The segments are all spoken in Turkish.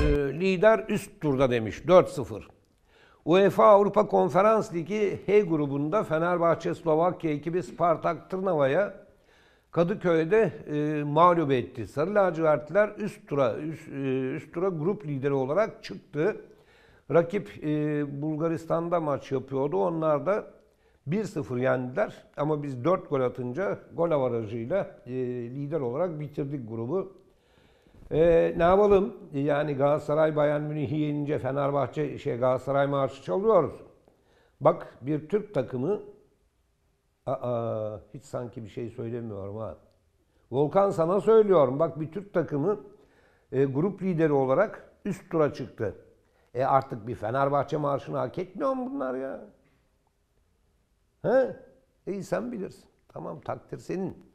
E, lider üst turda demiş 4-0. UEFA Avrupa Konferans Ligi H grubunda Fenerbahçe Slovakya ekibi Spartak Tırnava'ya Kadıköy'de e, mağlup etti. Sarı lacivertler üst tura üst, e, üst tura grup lideri olarak çıktı. Rakip e, Bulgaristan'da maç yapıyordu. Onlar da 1-0 yendiler ama biz 4 gol atınca gol avarajıyla e, lider olarak bitirdik grubu. E, ne yapalım? Yani Galatasaray Bayern Münih'i yenince Fenerbahçe şey Galatasaray marşı çalıyor. Bak bir Türk takımı aa, hiç sanki bir şey söylemiyorum ha. Volkan sana söylüyorum. Bak bir Türk takımı e, grup lideri olarak üst tura çıktı. E artık bir Fenerbahçe marşını hak etmiyor mu bunlar ya? He? İyi sen bilirsin. Tamam takdir senin.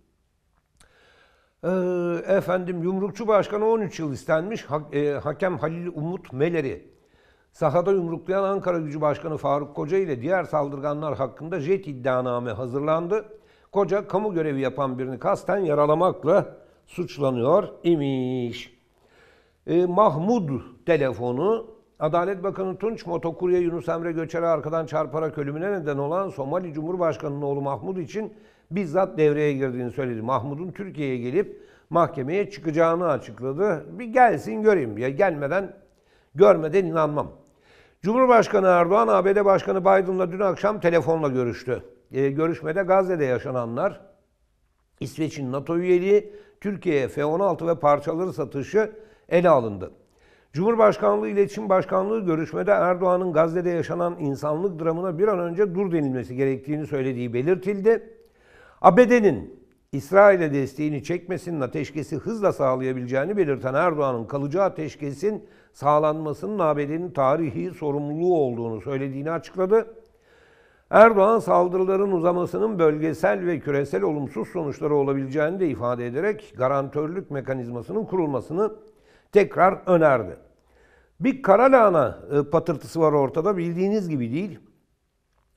Ee, efendim yumrukçu başkanı 13 yıl istenmiş. Ha, e, hakem Halil Umut Meleri. Sahada yumruklayan Ankara Gücü Başkanı Faruk Koca ile diğer saldırganlar hakkında jet iddianame hazırlandı. Koca kamu görevi yapan birini kasten yaralamakla suçlanıyor imiş. E, Mahmud telefonu Adalet Bakanı Tunç motokurya Yunus Emre Göçer'e arkadan çarparak ölümüne neden olan Somali Cumhurbaşkanı'nın oğlu Mahmud için bizzat devreye girdiğini söyledi. Mahmut'un Türkiye'ye gelip mahkemeye çıkacağını açıkladı. Bir gelsin göreyim. Ya gelmeden görmeden inanmam. Cumhurbaşkanı Erdoğan ABD Başkanı Biden'la dün akşam telefonla görüştü. E, görüşmede Gazze'de yaşananlar, İsveç'in NATO üyeliği, Türkiye'ye F-16 ve parçaları satışı ele alındı. Cumhurbaşkanlığı İletişim Başkanlığı görüşmede Erdoğan'ın Gazze'de yaşanan insanlık dramına bir an önce dur denilmesi gerektiğini söylediği belirtildi. ABD'nin İsrail'e desteğini çekmesinin ateşkesi hızla sağlayabileceğini belirten Erdoğan'ın kalıcı ateşkesin sağlanmasının ABD'nin tarihi sorumluluğu olduğunu söylediğini açıkladı. Erdoğan saldırıların uzamasının bölgesel ve küresel olumsuz sonuçları olabileceğini de ifade ederek garantörlük mekanizmasının kurulmasını tekrar önerdi. Bir kara lahana e, patırtısı var ortada bildiğiniz gibi değil.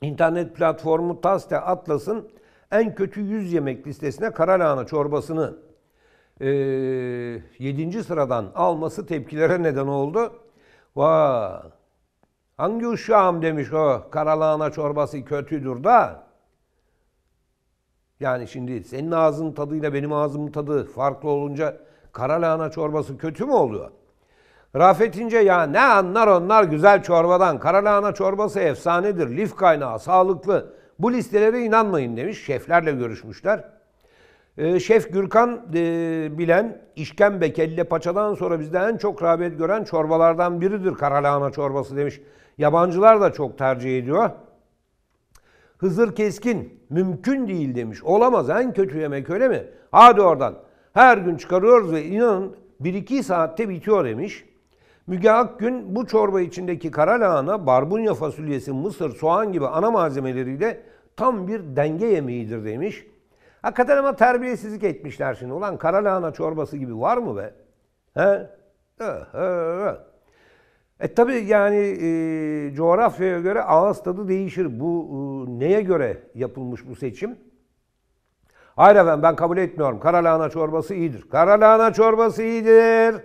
İnternet platformu Taste Atlas'ın en kötü 100 yemek listesine kara çorbasını e, 7. sıradan alması tepkilere neden oldu. Va hangi uşağım demiş o kara çorbası kötüdür da. Yani şimdi senin ağzın tadıyla benim ağzımın tadı farklı olunca kara çorbası kötü mü oluyor? Rafet İnce ya ne anlar onlar güzel çorbadan. Kara çorbası efsanedir. Lif kaynağı, sağlıklı. Bu listelere inanmayın demiş. Şeflerle görüşmüşler. Ee, Şef Gürkan e, bilen işkembe kelle paçadan sonra bizde en çok rağbet gören çorbalardan biridir karalahana çorbası demiş. Yabancılar da çok tercih ediyor. Hızır Keskin mümkün değil demiş. Olamaz en kötü yemek öyle mi? Hadi oradan. Her gün çıkarıyoruz ve inanın 1-2 saatte bitiyor demiş. Müge Akgün bu çorba içindeki kara lahana, barbunya fasulyesi, mısır, soğan gibi ana malzemeleriyle tam bir denge yemeğidir demiş. Hakikaten ama terbiyesizlik etmişler şimdi. Ulan kara lahana çorbası gibi var mı be? He? E tabi yani e, coğrafyaya göre ağız tadı değişir. Bu e, neye göre yapılmış bu seçim? Hayır efendim ben kabul etmiyorum. Kara lahana çorbası iyidir. Kara lahana çorbası iyidir.